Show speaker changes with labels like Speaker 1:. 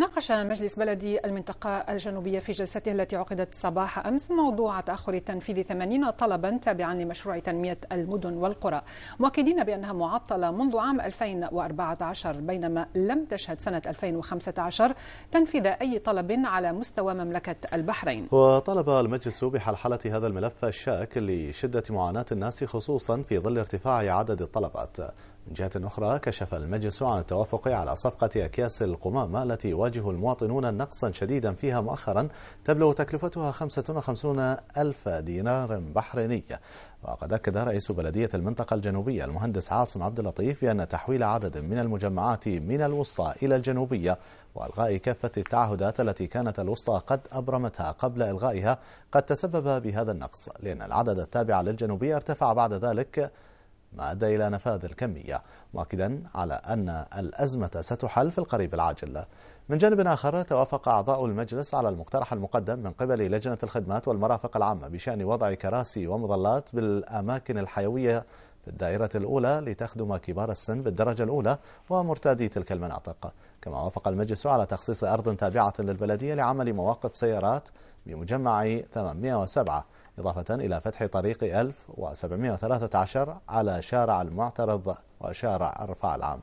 Speaker 1: ناقش مجلس بلدي المنطقة الجنوبية في جلسته التي عقدت صباح أمس موضوع تأخر تنفيذ 80 طلبا تابعا لمشروع تنمية المدن والقرى مؤكدين بأنها معطلة منذ عام 2014 بينما لم تشهد سنة 2015 تنفيذ أي طلب على مستوى مملكة البحرين
Speaker 2: وطلب المجلس بحلحلة هذا الملف الشاك لشدة معاناة الناس خصوصا في ظل ارتفاع عدد الطلبات من جهة أخرى كشف المجلس عن التوافق على صفقة أكياس القمامة التي يواجه المواطنون نقصا شديدا فيها مؤخرا تبلغ تكلفتها 55 ألف دينار بحريني وقد أكد رئيس بلدية المنطقة الجنوبية المهندس عاصم عبد اللطيف بأن تحويل عدد من المجمعات من الوسطى إلى الجنوبية وإلغاء كافة التعهدات التي كانت الوسطى قد أبرمتها قبل إلغائها قد تسبب بهذا النقص لأن العدد التابع للجنوبية ارتفع بعد ذلك ما أدى إلى نفاذ الكمية مؤكدا على أن الأزمة ستحل في القريب العاجل من جانب آخر توافق أعضاء المجلس على المقترح المقدم من قبل لجنة الخدمات والمرافق العامة بشأن وضع كراسي ومظلات بالأماكن الحيوية في الدائرة الأولى لتخدم كبار السن بالدرجة الأولى ومرتادي تلك المناطق كما وافق المجلس على تخصيص أرض تابعة للبلدية لعمل مواقف سيارات بمجمع 807 إضافة إلى فتح طريق 1713 على شارع المعترض وشارع الرفاع العام